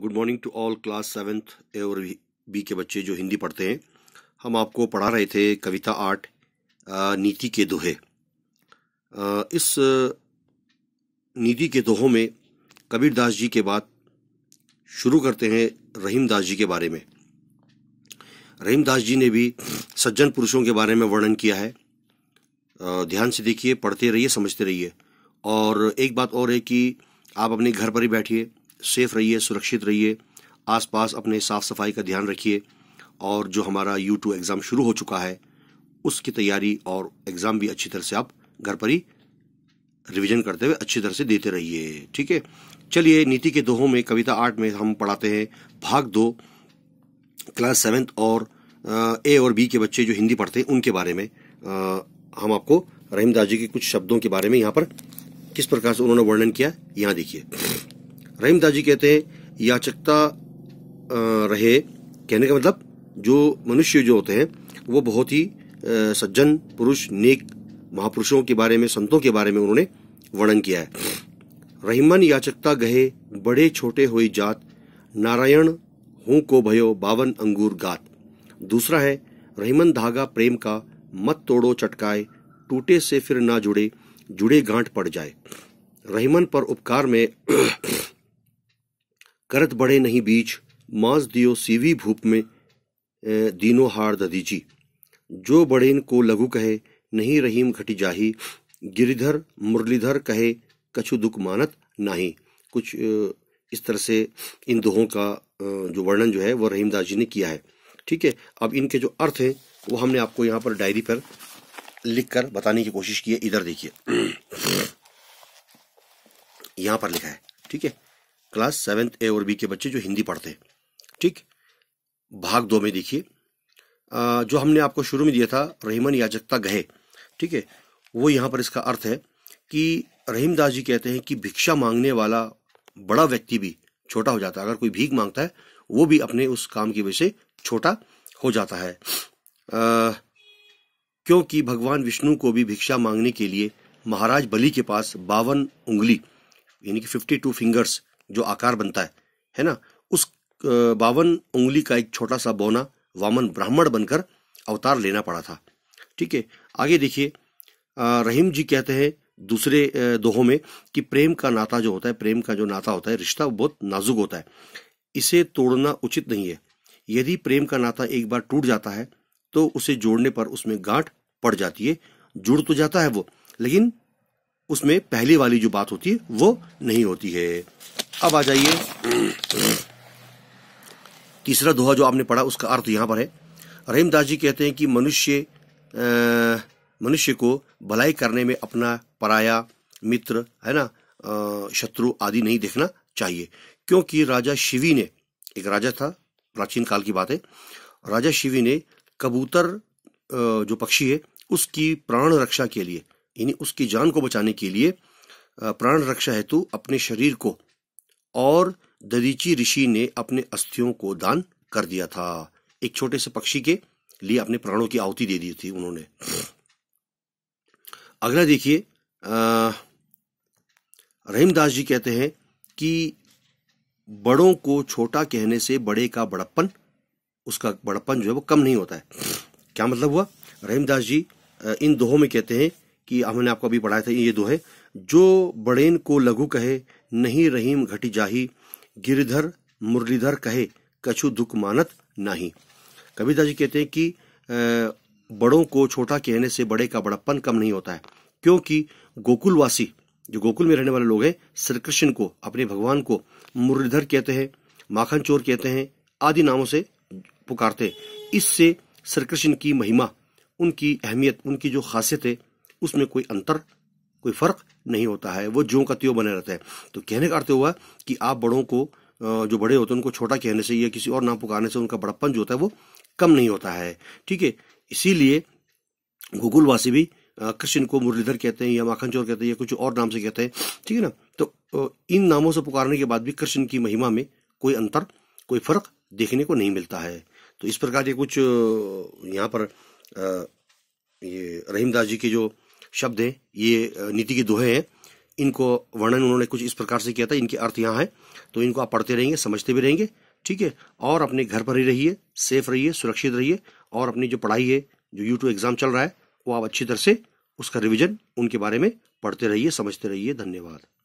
good morning to all class seventh A और B के बच्चे जो हिंदी पढ़ते हैं हम आपको पढ़ा रहे थे कविता आठ नीति के दोहे इस नीति के दोहों में कबीर दास जी के बाद शुरू करते हैं रहीम दास जी के बारे में रहीम दास जी ने भी सज्जन पुरुषों के बारे में वर्णन किया है ध्यान से देखिए पढ़ते रहिए समझते रहिए और एक बात और है कि आप अपने घर पर ही बैठिए सेफ़ रहिए सुरक्षित रहिए आसपास अपने साफ़ सफाई का ध्यान रखिए और जो हमारा यू टू एग्ज़ाम शुरू हो चुका है उसकी तैयारी और एग्ज़ाम भी अच्छी तरह से आप घर पर ही रिविजन करते हुए अच्छी तरह से देते रहिए ठीक है चलिए नीति के दोहों में कविता आर्ट में हम पढ़ाते हैं भाग दो क्लास सेवेंथ और ए और बी के बच्चे जो हिंदी पढ़ते हैं उनके बारे में आ, हम आपको रहीमदास जी के कुछ शब्दों के बारे में यहाँ पर किस प्रकार से उन्होंने वर्णन किया यहाँ देखिए रहीमदाजी कहते हैं याचकता रहे कहने का मतलब जो मनुष्य जो होते हैं वो बहुत ही सज्जन पुरुष नेक महापुरुषों के बारे में संतों के बारे में उन्होंने वर्णन किया है रहीमन याचकता गहे बड़े छोटे हुई जात नारायण हूं को भयो बावन अंगूर गात दूसरा है रहीमन धागा प्रेम का मत तोड़ो चटकाए टूटे से फिर ना जुड़े जुड़े गांठ पड़ जाए रहीमन पर उपकार में करत बड़े नहीं बीच मास दियो सीवी भूप में दीनो हार जी जो बड़े को लघु कहे नहीं रहीम घटी जाही गिरिधर मुरलीधर कहे कछु दुख मानत नाही कुछ इस तरह से इन दोहों का जो वर्णन जो है वह रहीमदास जी ने किया है ठीक है अब इनके जो अर्थ हैं वो हमने आपको यहाँ पर डायरी पर लिख कर बताने की कोशिश की है इधर देखिए यहाँ पर लिखा है ठीक है क्लास सेवेंथ ए और बी के बच्चे जो हिंदी पढ़ते हैं ठीक भाग दो में देखिए जो हमने आपको शुरू में दिया था रहीमन याजकता गहे ठीक है वो यहाँ पर इसका अर्थ है कि रहीमदास जी कहते हैं कि भिक्षा मांगने वाला बड़ा व्यक्ति भी छोटा हो जाता है अगर कोई भीख मांगता है वो भी अपने उस काम की वजह से छोटा हो जाता है आ, क्योंकि भगवान विष्णु को भी भिक्षा मांगने के लिए महाराज बली के पास बावन उंगली यानी कि फिफ्टी टू फिंगर्स जो आकार बनता है है ना उस बावन उंगली का एक छोटा सा बोना वामन ब्राह्मण बनकर अवतार लेना पड़ा था ठीक है आगे देखिए रहीम जी कहते हैं दूसरे दोहों में कि प्रेम का नाता जो होता है प्रेम का जो नाता होता है रिश्ता बहुत नाजुक होता है इसे तोड़ना उचित नहीं है यदि प्रेम का नाता एक बार टूट जाता है तो उसे जोड़ने पर उसमें गांठ पड़ जाती है जुड़ तो जाता है वो लेकिन उसमें पहली वाली जो बात होती है वो नहीं होती है अब आ जाइए तीसरा दोहा जो आपने पढ़ा उसका अर्थ यहाँ पर है रहीमदास जी कहते हैं कि मनुष्य मनुष्य को भलाई करने में अपना पराया मित्र है ना शत्रु आदि नहीं देखना चाहिए क्योंकि राजा शिवी ने एक राजा था प्राचीन काल की बात है राजा शिवी ने कबूतर जो पक्षी है उसकी प्राण रक्षा के लिए यानी उसकी जान को बचाने के लिए प्राण रक्षा हेतु अपने शरीर को और दरीची ऋषि ने अपने अस्थियों को दान कर दिया था एक छोटे से पक्षी के लिए अपने प्राणों की आहुति दे दी थी उन्होंने अगला देखिए रहीमदास जी कहते हैं कि बड़ों को छोटा कहने से बड़े का बड़प्पन उसका बड़प्पन जो है वो कम नहीं होता है क्या मतलब हुआ रहीमदास जी इन दोहों में कहते हैं कि हमने आपको अभी पढ़ाया था ये दोहे जो बड़ेन को लघु कहे नहीं रहीम घटी जाही गिरधर मुरलीधर कहे कछु दुख मानत नाही कविता जी कहते हैं कि बड़ों को छोटा कहने से बड़े का बड़प्पन कम नहीं होता है क्योंकि गोकुलवासी जो गोकुल में रहने वाले लोग हैं श्री कृष्ण को अपने भगवान को मुरलीधर कहते हैं माखन चोर कहते हैं आदि नामों से पुकारते इससे श्री कृष्ण की महिमा उनकी अहमियत उनकी जो खासियत है उसमें कोई अंतर कोई फर्क नहीं होता है वो ज्यो का त्यों बने रहता है तो कहने का अर्थ हुआ कि आप बड़ों को जो बड़े होते हैं उनको छोटा कहने से या किसी और नाम पुकारने से उनका बड़प्पन जो होता है वो कम नहीं होता है ठीक है इसीलिए गूगुलवासी भी कृष्ण को मुरलीधर कहते हैं या माखन चोर कहते हैं या कुछ और नाम से कहते हैं ठीक है ना तो इन नामों से पुकारने के बाद भी कृष्ण की महिमा में कोई अंतर कोई फर्क देखने को नहीं मिलता है तो इस प्रकार के कुछ यहाँ पर ये रहीमदास जी की जो शब्द है ये नीति के दोहे हैं इनको वर्णन उन्होंने कुछ इस प्रकार से किया था इनके अर्थ यहाँ है तो इनको आप पढ़ते रहेंगे समझते भी रहेंगे ठीक है और अपने घर पर ही रहिए सेफ रहिए सुरक्षित रहिए और अपनी जो पढ़ाई है जो यूट्यूब एग्जाम चल रहा है वो आप अच्छी तरह से उसका रिविजन उनके बारे में पढ़ते रहिए समझते रहिए धन्यवाद